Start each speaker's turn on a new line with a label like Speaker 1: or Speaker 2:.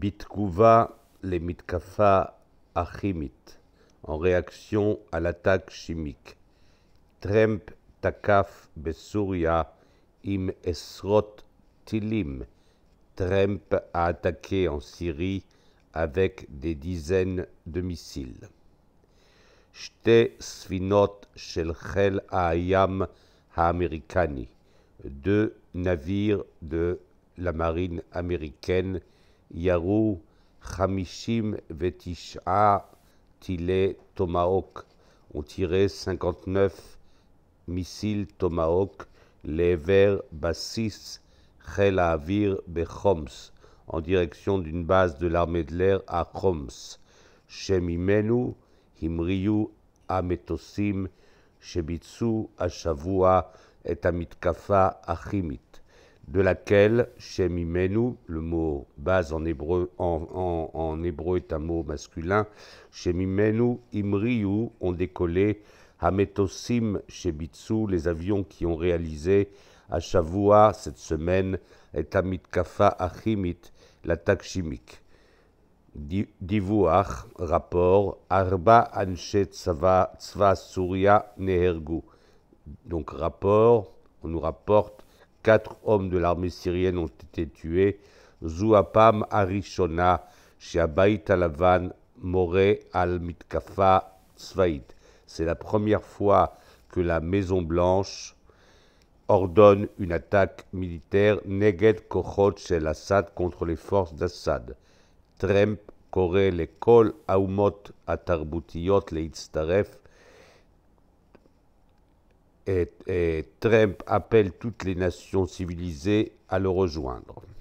Speaker 1: Bitkuva le mitkafa achimit, en réaction à l'attaque chimique. Tremp takaf besouria im esrot tilim. Tremp a attaqué en Syrie avec des dizaines de missiles. Shte svinot shel ayam ha deux navires de la marine américaine. Yarou, Khamishim, Vetisha Tile, Tomahawk ont tiré 59 missiles Tomahawk les vers Bassis, Kheyla, Bechoms, en direction d'une base de l'armée de l'air, à Achoms, Chemimenu, Himriu, Ametosim, Chebitsu, Ashavua et Amitkafa, Achimit, de laquelle, Chemimenu, le mot, base en hébreu, en, hébreu est un mot masculin, Chemimenu, Imriu ont décollé Hametosim Shebitsu, les avions qui ont réalisé à Chavoua cette semaine, et Kafa Achimit, l'attaque chimique. Divouach, rapport, Arba Anche, Tsva, Surya Nehergu. Donc rapport, on nous rapporte, quatre hommes de l'armée syrienne ont été tués זו arishona הראשונה al הלבן al mitkafa Mitkafa C'est la première fois que la Maison Blanche ordonne une attaque militaire neged כוחות shel Assad contre les forces d'Assad. Tremp קורא לכל האומות התרבותיות להצטרף Et, et, Trump appelle toutes les nations civilisées à le rejoindre.